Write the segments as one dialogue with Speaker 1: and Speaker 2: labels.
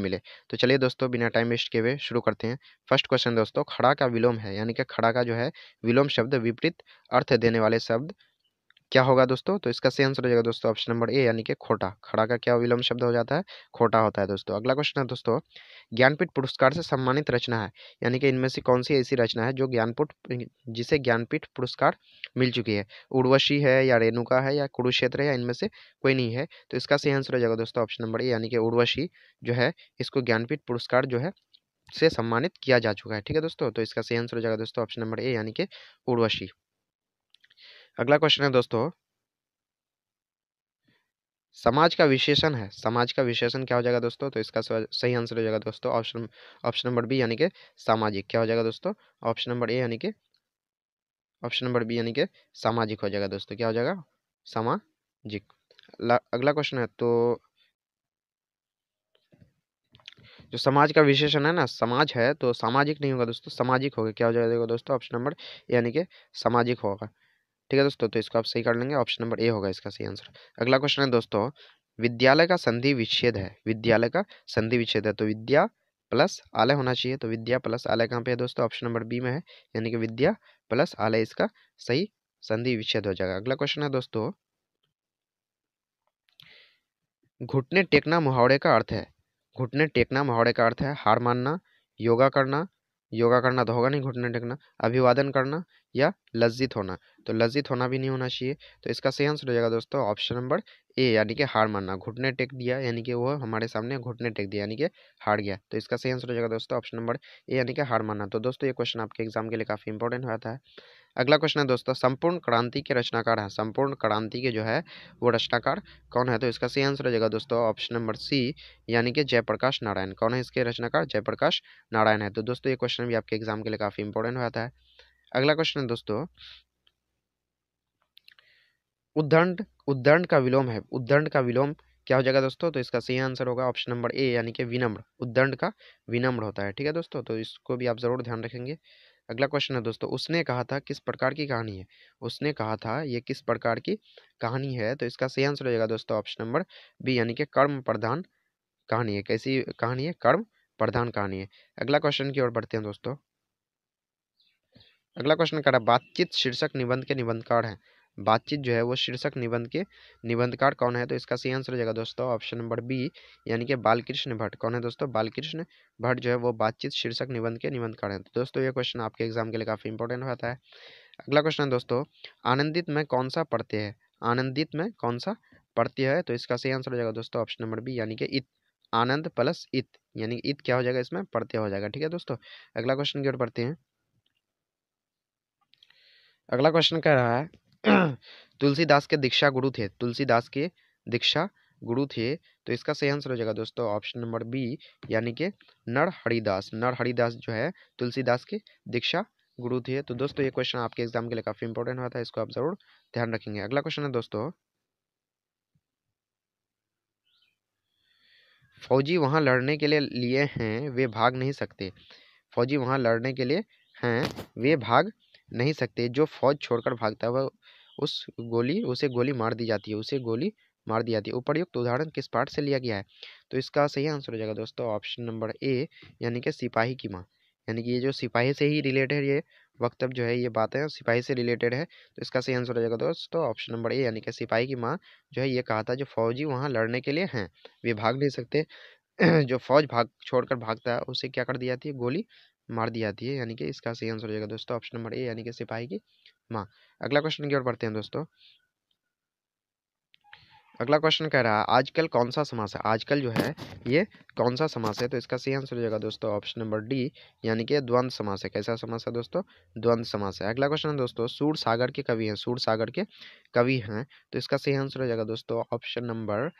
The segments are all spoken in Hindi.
Speaker 1: मिले तो चलिए दोस्तों बिना टाइम वेस्ट किए हुए शुरू करते हैं फर्स्ट क्वेश्चन दोस्तों खड़ा का विलोम है यानी कि खड़ा का जो है विलोम शब्द विपरीत अर्थ देने वाले शब्द क्या होगा दोस्तों तो इसका सही आंसर हो जाएगा दोस्तों ऑप्शन नंबर ए यानी कि खोटा खड़ा का क्या विलंब शब्द हो जाता है खोटा होता है दोस्तों अगला क्वेश्चन है दोस्तों ज्ञानपीठ पुरस्कार से सम्मानित रचना है यानी कि इनमें से कौन सी ऐसी रचना है जो ज्ञानपीठ जिसे ज्ञानपीठ पुरस्कार मिल चुकी है उर्वशी है या रेणुका है या कुरुक्षेत्र है या इनमें से कोई नहीं है तो इसका सही आंसर हो जाएगा दोस्तों ऑप्शन नंबर ए यानी कि उर्वशी जो है इसको ज्ञानपीठ पुरस्कार जो है से सम्मानित किया जा चुका है ठीक है दोस्तों तो इसका सही आंसर हो जाएगा दोस्तों ऑप्शन नंबर ए यानी कि उर्वशी अगला क्वेश्चन है दोस्तों समाज का विशेषण है समाज का विशेषण क्या हो जाएगा दोस्तों तो इसका सही आंसर हो जाएगा दोस्तों ऑप्शन ऑप्शन नंबर बी यानी कि सामाजिक क्या हो जाएगा दोस्तों ऑप्शन नंबर ए यानी कि ऑप्शन नंबर बी यानी कि सामाजिक हो जाएगा दोस्तों क्या हो जाएगा सामाजिक अगला क्वेश्चन है तो जो समाज का विशेषण है ना समाज है तो सामाजिक नहीं होगा दोस्तों सामाजिक होगा क्या हो जाएगा दोस्तों ऑप्शन नंबर यानी कि सामाजिक होगा ठीक है दोस्तों तो इसको आप सही कर लेंगे ऑप्शन नंबर ए होगा इसका सही आंसर अगला क्वेश्चन है दोस्तों विद्यालय का संधि विच्छेद है विद्यालय का संधि विच्छेद है तो विद्या प्लस आलय होना चाहिए तो विद्या प्लस आलय कहाँ पे है दोस्तों ऑप्शन नंबर बी में है यानी कि विद्या प्लस आलय इसका सही संधि विच्छेद हो जाएगा अगला क्वेश्चन है दोस्तों घुटने टेकना मुहावरे का अर्थ है घुटने टेकना मुहावरे का अर्थ है हार मानना योगा करना योगा करना तो होगा नहीं घुटने टेकना अभिवादन करना या लज्जित होना तो लज्जित होना भी नहीं होना चाहिए तो इसका सही आंसर हो जाएगा दोस्तों ऑप्शन नंबर ए यानी कि हार मानना घुटने टेक दिया यानी कि वो हमारे सामने घुटने टेक दिया यानी कि हार गया तो इसका सही आंसर हो जाएगा दोस्तों ऑप्शन नंबर ए यानी कि हार मानना तो दोस्तों ये क्वेश्चन आपके एग्जाम के लिए काफ़ी इंपॉर्टेंट होता है अगला क्वेश्चन है दोस्तों संपूर्ण क्रांति के रचनाकार हैं संपूर्ण क्रांति के जो है वो रचनाकार कौन है तो इसका सही आंसर हो जाएगा दोस्तों ऑप्शन नंबर सी यानी कि जयप्रकाश नारायण कौन है इसके रचनाकार जयप्रकाश नारायण है तो दोस्तों ये क्वेश्चन भी आपके एग्जाम के लिए काफ़ी इंपॉर्टेंट हो जाता है अगला क्वेश्चन है दोस्तों उद्दंड उद्दंड का विलोम है उद्दंड का विलोम क्या हो जाएगा दोस्तों तो इसका सही आंसर होगा ऑप्शन नंबर ए यानी कि विनम्र उद्दंड का विनम्र होता है ठीक है दोस्तों तो इसको भी आप जरूर ध्यान रखेंगे अगला क्वेश्चन है दोस्तों उसने कहा था किस प्रकार की कहानी है उसने कहा था ये किस प्रकार की कहानी है तो इसका सही आंसर हो जाएगा दोस्तों ऑप्शन नंबर बी यानी कि कर्म प्रधान कहानी है कैसी कहानी है कर्म प्रधान कहानी है अगला क्वेश्चन की ओर बढ़ते हैं दोस्तों अगला क्वेश्चन कह रहा है बातचीत शीर्षक निबंध के निबंधकार हैं बातचीत जो है वो शीर्षक निबंध के निबंधकार कौन है तो इसका सही आंसर हो जाएगा दोस्तों ऑप्शन नंबर बी यानी कि बालकृष्ण भट्ट कौन है दोस्तों बालकृष्ण भट्ट जो है वो बातचीत शीर्षक निबंध के निबंधकार हैं तो दोस्तों ये क्वेश्चन आपके एग्जाम के लिए काफ़ी इंपॉर्टेंट होता है अगला क्वेश्चन है दोस्तों आनंदित में कौन सा पढ़ते हैं आनंदित में कौन सा पढ़ती है तो इसका सही आंसर हो जाएगा दोस्तों ऑप्शन नंबर बी यानी कि इत आनंद प्लस इत यानी कि इत क्या हो जाएगा इसमें पढ़ते हो जाएगा ठीक है दोस्तों अगला क्वेश्चन की ओर पढ़ते हैं अगला क्वेश्चन कह रहा है तुलसीदास के दीक्षा गुरु थे तुलसीदास के दीक्षा गुरु थे तो इसका सही आंसर हो जाएगा दोस्तों ऑप्शन नंबर बी यानी कि नर हरिदास नर हरिदास जो है तुलसीदास के दीक्षा गुरु थे तो दोस्तों ये क्वेश्चन आपके एग्जाम के लिए काफ़ी इंपॉर्टेंट हुआ था इसको आप जरूर ध्यान रखेंगे अगला क्वेश्चन है दोस्तों फौजी वहाँ लड़ने के लिए लिए हैं वे भाग नहीं सकते फौजी वहाँ लड़ने के लिए हैं वे भाग नहीं सकते जो फौज छोड़कर भागता है वह उस गोली उसे गोली मार दी जाती है उसे गोली मार दी जाती है उपर्युक्त उदाहरण किस पाठ से लिया गया है तो इसका सही आंसर हो जाएगा दोस्तों ऑप्शन नंबर ए यानी कि सिपाही की माँ यानी कि ये जो सिपाही से ही रिलेटेड ये वक्तव्य जो है ये बात है सिपाही से रिलेटेड है तो इसका सही आंसर हो जाएगा दोस्तों ऑप्शन नंबर ए यानी कि सिपाही की माँ जो है ये कहा था जो फौजी वहाँ लड़ने के लिए हैं वे भाग नहीं सकते जो फौज भाग छोड़कर भागता है उसे क्या कर दी जाती है गोली मार दी जाती है यानी कि इसका सही आंसर हो जाएगा दोस्तों ऑप्शन नंबर ए यानी कि सिपाही की माँ अगला क्वेश्चन की ओर पढ़ते हैं दोस्तों अगला क्वेश्चन कह रहा है आजकल कौन सा समास है आजकल जो है ये कौन सा समास है तो इसका सही आंसर हो जाएगा दोस्तों ऑप्शन नंबर डी यानी कि द्वंद समास है कैसा समास है दोस्तों द्वंद समास है अगला क्वेश्चन है दोस्तों सूर सागर के कवि हैं सूर सागर के कवि हैं तो इसका सही आंसर हो जाएगा दोस्तों ऑप्शन नंबर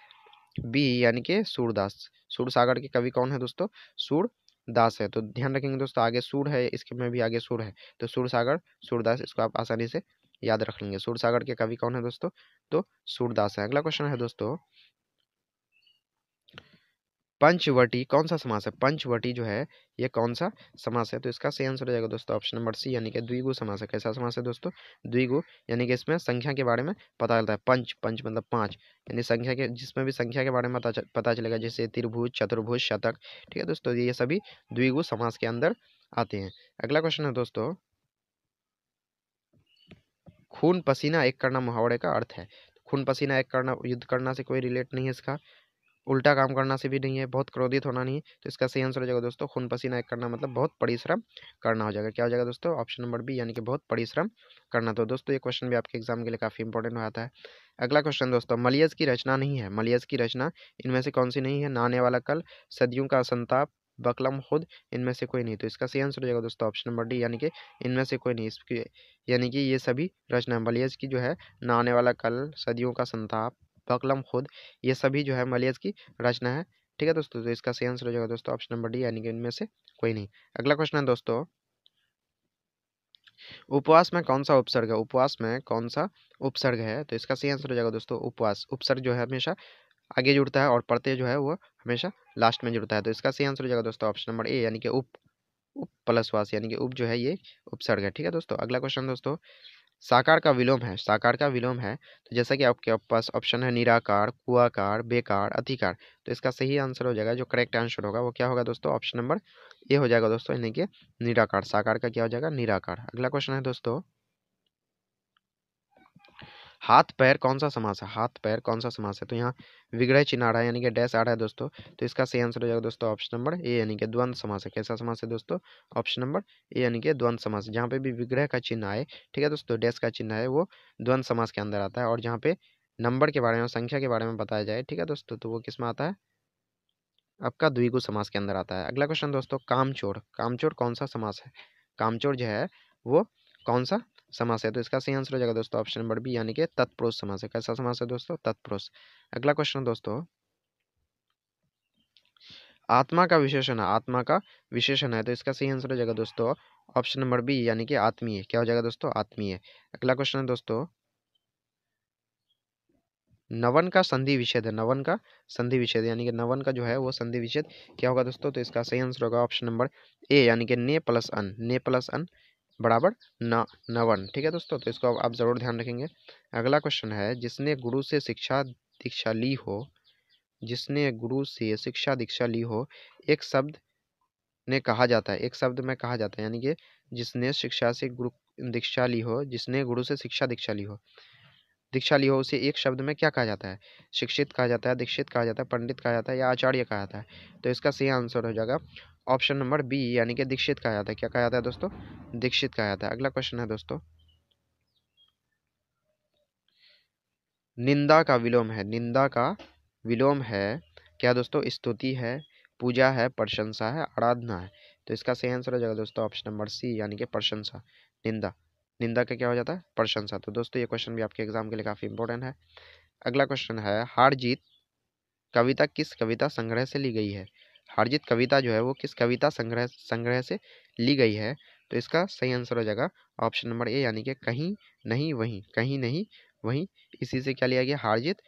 Speaker 1: बी यानी कि सूरदास सूर सागर के कवि कौन है दोस्तों सूर दास है तो ध्यान रखेंगे दोस्तों आगे सूर है इसके में भी आगे सूर है तो सूरसागर सूरदास इसको आप आसानी से याद रख लेंगे सूरसागर के कवि कौन है दोस्तों तो सूरदास है अगला क्वेश्चन है दोस्तों पंचवटी कौन सा समास है पंचवटी जो है ये कौन सा समास है तो इसका सही आंसर हो जाएगा दोस्तों ऑप्शन नंबर सी यानी कि द्विगु समास है कैसा समास है दोस्तों द्विगु यानी कि इसमें संख्या के बारे में पता चलता है पंच पंच मतलब पाँच यानी संख्या के जिसमें भी संख्या के बारे में पता चलेगा जैसे त्रिभुज चतुर्भुज शतक ठीक है दोस्तों ये सभी द्विगु समास के अंदर आते हैं अगला क्वेश्चन है दोस्तों खून पसीना एक करना मुहावरे का अर्थ है खून पसीना एक करना युद्ध करना से कोई रिलेट नहीं है इसका उल्टा काम करना से भी नहीं है बहुत क्रोधित होना नहीं है तो इसका सही आंसर हो जाएगा दोस्तों खून पसीना एक करना मतलब बहुत परिश्रम करना हो जाएगा क्या हो जाएगा दोस्तों ऑप्शन नंबर बी यानी कि बहुत परिश्रम करना तो दोस्तों ये क्वेश्चन भी आपके एग्जाम के लिए काफ़ी इंपॉर्टेंट हो जाता है अगला क्वेश्चन दोस्तों मलियज की रचना नहीं है मलियज की रचना इनमें से कौन सी नहीं है आने वाला कल सदियों का संताप बकलम खुद इनमें से कोई नहीं तो इसका सही आंसर हो जाएगा दोस्तों ऑप्शन नंबर डी यानी कि इनमें से कोई नहीं इसकी यानी कि ये सभी रचना मलियज की जो है नाने वाला कल सदियों का संताप पकलम खुद ये सभी जो है मलियज की रचना है ठीक है दोस्तों तो इसका सही आंसर हो जाएगा दोस्तों ऑप्शन नंबर डी यानी कि इनमें से कोई नहीं अगला क्वेश्चन है दोस्तों उपवास में कौन सा उपसर्ग है उपवास में कौन सा उपसर्ग है तो इसका सही आंसर हो जाएगा दोस्तों उपवास उपसर्ग जो है हमेशा आगे जुड़ता है और प्रत्यय जो है वो हमेशा लास्ट में जुड़ता है तो इसका सही आंसर हो जाएगा दोस्तों ऑप्शन नंबर ए यानी कि उप उप प्लस वास यानी कि उप जो है ये उपसर्ग है ठीक है दोस्तों अगला क्वेश्चन दोस्तों साकार का विलोम है साकार का विलोम है तो जैसा कि आपके पास ऑप्शन है निराकार कुआकार बेकार अधिकार तो इसका सही आंसर हो जाएगा जो करेक्ट आंसर होगा वो क्या होगा दोस्तों ऑप्शन नंबर ए हो जाएगा दोस्तों यानी कि निराकार साकार का क्या हो जाएगा निराकार अगला क्वेश्चन है दोस्तों हाथ पैर कौन सा समास है हाथ पैर कौन सा समास है तो यहाँ विग्रह चिन्ह आ रहा है यानी कि डैश आ रहा है दोस्तों तो इसका सही आंसर हो जाएगा दोस्तों ऑप्शन नंबर ए यानी कि द्वंद समास है कैसा समास है दोस्तों ऑप्शन नंबर ए यानी कि द्वंद समास जहाँ पे भी विग्रह का चिन्ह आए ठीक है दोस्तों डैश का चिन्ह है वो द्वंद समास के अंदर आता है और जहाँ पे नंबर के बारे में संख्या के बारे में बताया जाए ठीक है दोस्तों तो वो किस में आता है आपका द्विगु समास के अंदर आता है अगला क्वेश्चन दोस्तों कामचोर कामचोर कौन सा समास है कामचोर जो है वो कौन सा समास है तो इसका सही आंसर हो जाएगा दोस्तों ऑप्शन नंबर बी यानी कि तत्पुरुष समास है कैसा समास है दोस्तों तत्पुरुष अगला क्वेश्चन दोस्तों आत्मा का विशेषण है आत्मा का विशेषण है तो इसका सही आंसर हो जाएगा दोस्तों ऑप्शन नंबर बी यानी कि आत्मीय क्या हो जाएगा दोस्तों आत्मीय अगला क्वेश्चन है दोस्तों नवन का संधि विच्छेद है नवन का संधि विच्छेद यानी कि नवन का जो है वो संधि विच्छेद क्या होगा दोस्तों तो इसका सही आंसर होगा ऑप्शन नंबर ए यानी कि ने प्लस अन ने प्लस अन बराबर न नवन ठीक है दोस्तों तो इसको आप ज़रूर ध्यान रखेंगे अगला क्वेश्चन है जिसने गुरु से शिक्षा दीक्षा ली हो जिसने गुरु से शिक्षा दीक्षा ली हो एक शब्द ने कहा जाता है एक शब्द में कहा जाता है यानी कि जिसने शिक्षा से गुरु दीक्षा ली हो जिसने गुरु से शिक्षा दीक्षा ली हो दीक्षा ली हो उसे एक शब्द में क्या कहा जाता है शिक्षित कहा जाता है दीक्षित कहा जाता है पंडित कहा जाता है या आचार्य कहा जाता है तो इसका सही आंसर हो जाएगा ऑप्शन नंबर बी यानी कि दीक्षित कहा जाता है क्या कहा जाता है दोस्तों दीक्षित कहा जाता है अगला क्वेश्चन है दोस्तों निंदा का विलोम है निंदा का विलोम है क्या दोस्तों स्तुति है पूजा है प्रशंसा है आराधना है तो इसका सही आंसर हो जाएगा दोस्तों ऑप्शन नंबर सी यानी कि प्रशंसा निंदा निंदा का क्या हो जाता है प्रशंसा तो दोस्तों ये क्वेश्चन भी आपके एग्जाम के लिए काफ़ी इंपॉर्टेंट है अगला क्वेश्चन है हार जीत कविता किस कविता संग्रह से ली गई है हार जीत कविता जो है वो किस कविता संग्रह संग्रह से ली गई है तो इसका सही आंसर हो जाएगा ऑप्शन नंबर ए यानी कि कहीं नहीं वहीं कहीं नहीं वहीं इसी से क्या लिया गया हार जीत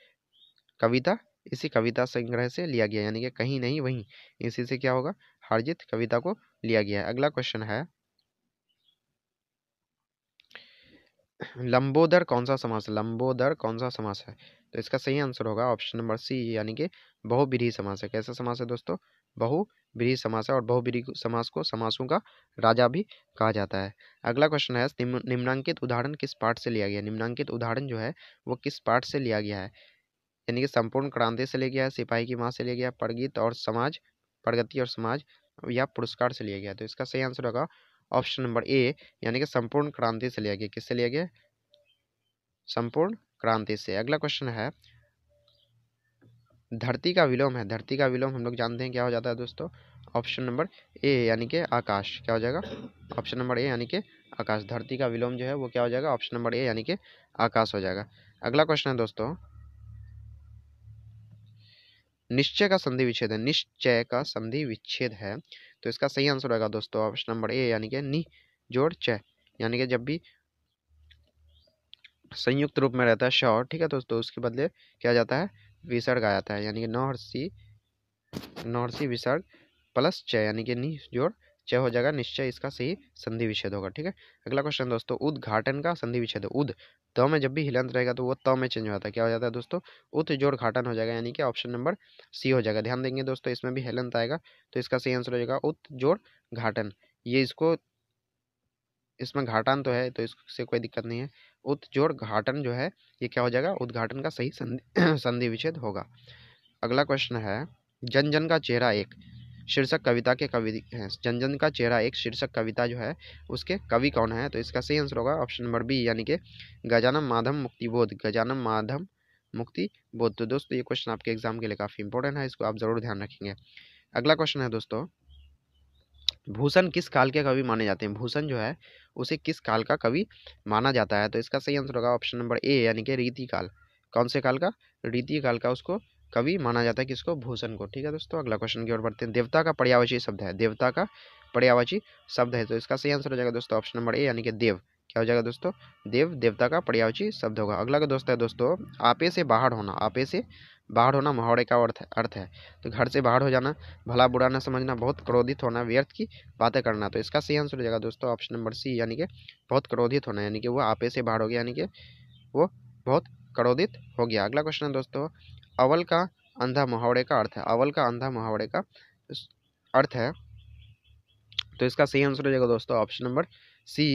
Speaker 1: कविता इसी कविता संग्रह से लिया गया यानी कि कहीं नहीं वहीं इसी से क्या होगा हार जीत कविता को लिया गया है अगला क्वेश्चन है लंबोदर कौन सा समास लंबोदर कौन सा समास है तो इसका सही आंसर होगा ऑप्शन नंबर सी यानी कि बहुविधि समास है कैसा समास है दोस्तों बहुविधि समास है और बहुविधि समास को समासों का राजा भी कहा जाता है अगला क्वेश्चन है निम्नांकित उदाहरण किस पाठ से लिया गया निम्नांकित उदाहरण जो है वो किस पाठ से लिया गया है यानी कि संपूर्ण क्रांति से लिया गया है सिपाही की माँ से लिया गया प्रगित और समाज प्रगति और समाज या पुरस्कार से लिया गया तो इसका सही आंसर होगा ऑप्शन नंबर ए यानी कि संपूर्ण क्रांति से लिया गया किससे लिया गया संपूर्ण क्रांति से अगला क्वेश्चन है धरती का विलोम है धरती का विलोम हम लोग जानते हैं क्या हो जाता है दोस्तों ऑप्शन नंबर ए यानी कि आकाश क्या हो जाएगा ऑप्शन नंबर ए यानी कि आकाश धरती का विलोम जो है वो क्या हो जाएगा ऑप्शन नंबर ए यानी कि आकाश हो जाएगा अगला क्वेश्चन है दोस्तों निश्चय का संधि विच्छेद है निश्चय का संधि विच्छेद है तो इसका सही आंसर होगा दोस्तों ऑप्शन नंबर ए यानी कि नी जोड़ च यानी कि जब भी संयुक्त रूप में रहता है श ठीक है दोस्तों उसके बदले क्या जाता है विसर्ग आ जाता है यानी कि नौ सी नौ सी विसर्ग प्लस च यानी कि नी जोड़ चय हो जाएगा निश्चय इसका सही संधि विच्छेद होगा ठीक है अगला क्वेश्चन दोस्तों उद्घाटन का संधि विच्छेद उद त में जब भी हिलंत रहेगा तो वो त में चेंज हो जाता है क्या हो जाता है दोस्तों उत जोड़ घाटन हो जाएगा यानी कि ऑप्शन नंबर सी हो जाएगा ध्यान देंगे दोस्तों इसमें भी हिलंत आएगा तो इसका सही आंसर हो जाएगा उत जोड़ घाटन ये इसको इसमें घाटन तो है तो इससे कोई दिक्कत नहीं है उत जोड़ घाटन जो है ये क्या हो जाएगा उद्घाटन का सही संधि संधि विच्छेद होगा अगला क्वेश्चन है जन जन का चेहरा एक शीर्षक कविता के कवि हैं जनजन का चेहरा एक शीर्षक कविता जो है उसके कवि कौन है तो इसका सही आंसर होगा ऑप्शन नंबर बी यानी कि गजानम माधम मुक्तिबोध गजानम माधम मुक्ति बोध तो दोस्तों ये क्वेश्चन आपके एग्जाम के लिए काफ़ी इंपॉर्टेंट है इसको आप ज़रूर ध्यान रखेंगे अगला क्वेश्चन है दोस्तों भूषण किस काल के कवि माने जाते हैं भूषण जो है उसे किस काल का कवि माना जाता है तो इसका सही आंसर होगा ऑप्शन नंबर ए यानी कि रीति काल कौन से काल का रीति काल का उसको कवि माना जाता है किसको भूषण को ठीक है दोस्तों अगला क्वेश्चन की ओर बढ़ते हैं देवता का पर्यावची शब्द है देवता का पर्यावची शब्द है तो इसका सही आंसर हो जाएगा दोस्तों ऑप्शन नंबर ए यानी कि देव क्या हो जाएगा दोस्तों देव देवता का पर्यावची शब्द होगा अगला का दोस्त है दोस्तों आपे से बाहर होना आपे से बाहर होना मुहावरे का अर्थ अर्थ है तो घर से बाहर हो जाना भला बुरा ना समझना बहुत क्रोधित होना व्यर्थ की बातें करना तो इसका सही आंसर हो जाएगा दोस्तों ऑप्शन नंबर सी यानी कि बहुत क्रोधित होना यानी कि वो आपे से बाहर हो गया यानी कि वो बहुत क्रोधित हो गया अगला क्वेश्चन है दोस्तों अवल का अंधा मुहावरे का अर्थ है अवल का अंधा मुहावरे का अर्थ है तो इसका सही आंसर हो जाएगा दोस्तों ऑप्शन नंबर सी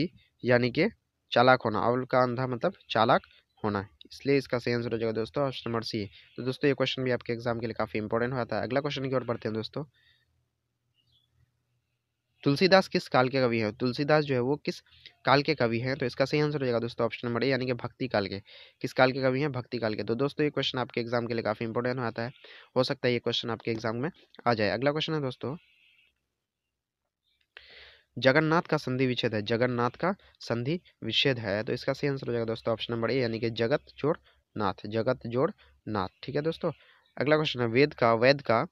Speaker 1: यानी कि चालाक होना अवल का अंधा मतलब चालाक होना इसलिए इसका सही आंसर हो जाएगा दोस्तों ऑप्शन नंबर सी तो दोस्तों ये क्वेश्चन भी आपके एग्जाम के लिए काफ़ी इंपॉर्टेंट होता है अगला क्वेश्चन की ओर बढ़ते हैं दोस्तों तुलसीदास किस काल के कवि हैं तुलसीदास जो है वो किस काल के कवि हैं तो इसका सही आंसर हो जाएगा दोस्तों ऑप्शन नंबर ए यानी कि भक्ति काल के किस काल के कवि हैं भक्ति काल के तो दोस्तों ये क्वेश्चन आपके एग्जाम के लिए काफ़ी इंपॉर्टेंट आता है हो सकता है ये क्वेश्चन आपके एग्जाम में आ जाए अगला क्वेश्चन है दोस्तों जगन्नाथ का संधि विच्छेद है जगन्नाथ का संधि विच्छेद है तो इसका सही आंसर हो जाएगा दोस्तों ऑप्शन नंबर ए यानी कि जगत जोड़ नाथ जगत जोड़ नाथ ठीक है दोस्तों अगला क्वेश्चन है वेद का वैद का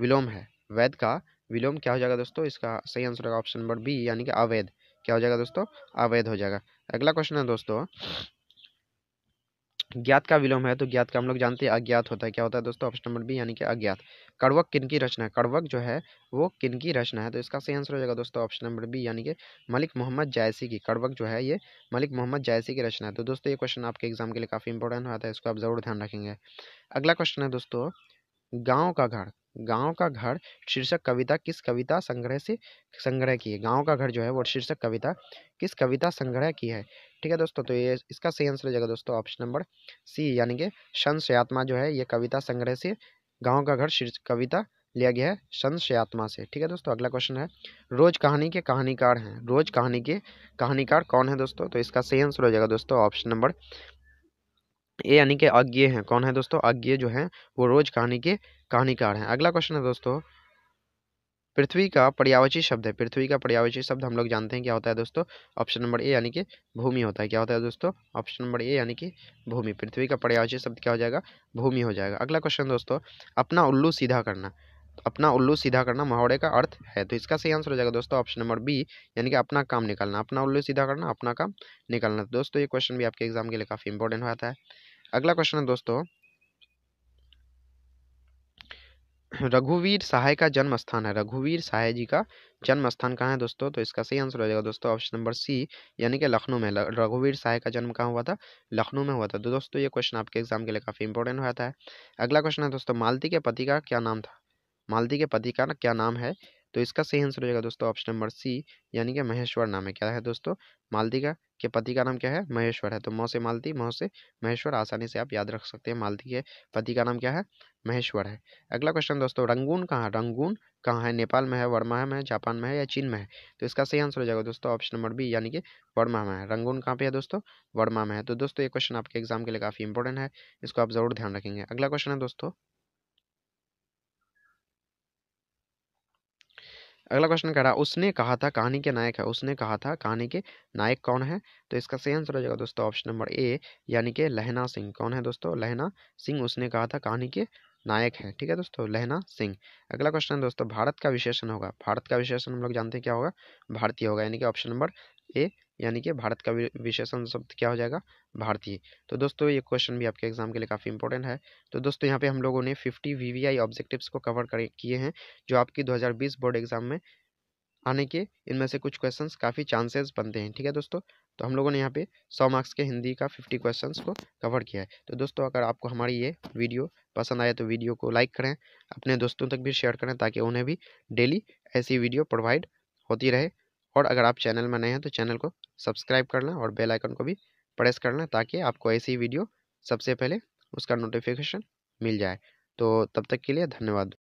Speaker 1: विलोम है वैद का विलोम क्या हो जाएगा दोस्तों इसका सही आंसर होगा ऑप्शन नंबर बी यानी कि अवैध क्या हो जाएगा दोस्तों अवैध हो जाएगा अगला क्वेश्चन है दोस्तों ज्ञात का विलोम है तो ज्ञात का हम लोग जानते हैं अज्ञात होता है क्या होता है दोस्तों ऑप्शन नंबर बी यानी कि अज्ञात कड़वक किन की रचना है कड़वक जो है वो किन की रचना है तो इसका सही आंसर हो जाएगा दोस्तों ऑप्शन नंबर बी यानी कि मलिक मोहम्मद जायसी की कड़वक जो है ये मलिक मोहम्मद जायसी की रचना है तो दोस्तों ये क्वेश्चन आपके एग्जाम के लिए काफ़ी इंपॉर्टेंट होता है इसको आप जरूर ध्यान रखेंगे अगला क्वेश्चन है दोस्तों गाँव का घर गाँव का घर शीर्षक कविता किस कविता संग्रह से संग्रह की है गाँव का घर जो है वो शीर्षक कविता किस कविता संग्रह की है ठीक है दोस्तों तो ये इसका सही आंसर हो जाएगा दोस्तों ऑप्शन नंबर सी यानी कि संशयात्मा जो है ये कविता संग्रह से गाँव का घर शीर्ष कविता लिया गया है संशयात्मा से ठीक है दोस्तों अगला क्वेश्चन है रोज कहानी के कहानीकार हैं रोज कहानी के कहानीकार कौन है दोस्तों तो इसका सही आंसर हो जाएगा दोस्तों ऑप्शन नंबर ए यानी कि अज्ञे हैं कौन है दोस्तों अज्ञे जो है वो रोज कहानी के कहानीकार हैं अगला क्वेश्चन है दोस्तों पृथ्वी का पर्यावची शब्द है पृथ्वी का पर्यावची शब्द हम लोग जानते हैं क्या होता है दोस्तों ऑप्शन नंबर ए यानी कि भूमि होता है क्या होता है दोस्तों ऑप्शन नंबर ए यानी कि भूमि पृथ्वी का पर्यावची शब्द क्या हो जाएगा भूमि हो जाएगा अगला क्वेश्चन दोस्तों अपना उल्लू सीधा करना अपना उल्लू सीधा करना मुहावरे का अर्थ है तो इसका सही आंसर हो जाएगा दोस्तों ऑप्शन नंबर बी यानी कि अपना काम निकालना अपना उल्लू सीधा करना अपना काम निकालना दोस्तों ये क्वेश्चन भी आपके एग्जाम के लिए काफ़ी इंपॉर्टेंट होता है अगला क्वेश्चन है दोस्तों रघुवीर सहाय का जन्म स्थान है रघुवीर सहाय जी का जन्म स्थान कहाँ है दोस्तों तो इसका सही आंसर हो जाएगा दोस्तों ऑप्शन नंबर सी यानी कि लखनऊ में रघुवीर सहाय का जन्म कहाँ हुआ था लखनऊ में हुआ था तो दोस्तों ये क्वेश्चन आपके एग्जाम के लिए काफ़ी इंपॉर्टेंट हो जाता है अगला क्वेश्चन है दोस्तों मालती के पति का क्या नाम था मालती के पति का क्या नाम है तो इसका सही आंसर हो जाएगा दोस्तों ऑप्शन नंबर सी यानी कि महेश्वर नाम है क्या है दोस्तों मालती का के पति का नाम क्या है महेश्वर है तो मौ से मालती मौ से महेश्वर आसानी से आप याद रख सकते हैं मालती के पति का नाम क्या है महेश्वर है अगला क्वेश्चन दोस्तों रंगून कहाँ रंगून कहाँ है नेपाल में है वर्मा में है जापान में है या चीन में है तो इसका सही आंसर हो जाएगा दोस्तों ऑप्शन नंबर बी यानी कि वर्मा में है रंगून कहाँ पे है दोस्तों वर्मा में है तो दोस्तों ये क्वेश्चन आपके एग्जाम के लिए काफ़ी इंपॉर्टेंट है इसको आप जरूर ध्यान रखेंगे अगला क्वेश्चन है दोस्तों अगला क्वेश्चन कह रहा उसने कहा था कहानी के नायक है उसने कहा था कहानी के नायक कौन है तो इसका सही आंसर हो जाएगा दोस्तों ऑप्शन नंबर ए यानी कि लहना सिंह कौन है दोस्तों लहना सिंह उसने कहा था कहानी के नायक है ठीक है दोस्तों लहना सिंह अगला क्वेश्चन है दोस्तों भारत का विशेषण होगा भारत का विशेषण हम लोग जानते हैं क्या होगा भारतीय होगा यानी कि ऑप्शन नंबर ए यानी कि भारत का विशेषण शब्द क्या हो जाएगा भारतीय तो दोस्तों ये क्वेश्चन भी आपके एग्जाम के लिए काफ़ी इंपॉर्टेंट है तो दोस्तों यहाँ पे हम लोगों ने 50 वीवीआई ऑब्जेक्टिव्स को कवर कर किए हैं जो आपकी 2020 बोर्ड एग्जाम में आने के इनमें से कुछ क्वेश्चन काफ़ी चांसेस बनते हैं ठीक है दोस्तों तो हम लोगों ने यहाँ पे 100 मार्क्स के हिंदी का 50 क्वेश्चंस को कवर किया है तो दोस्तों अगर आपको हमारी ये वीडियो पसंद आए तो वीडियो को लाइक करें अपने दोस्तों तक भी शेयर करें ताकि उन्हें भी डेली ऐसी वीडियो प्रोवाइड होती रहे और अगर आप चैनल में नए हैं तो चैनल को सब्सक्राइब करना और बेल आइकन को भी प्रेस करना ताकि आपको ऐसी वीडियो सबसे पहले उसका नोटिफिकेशन मिल जाए तो तब तक के लिए धन्यवाद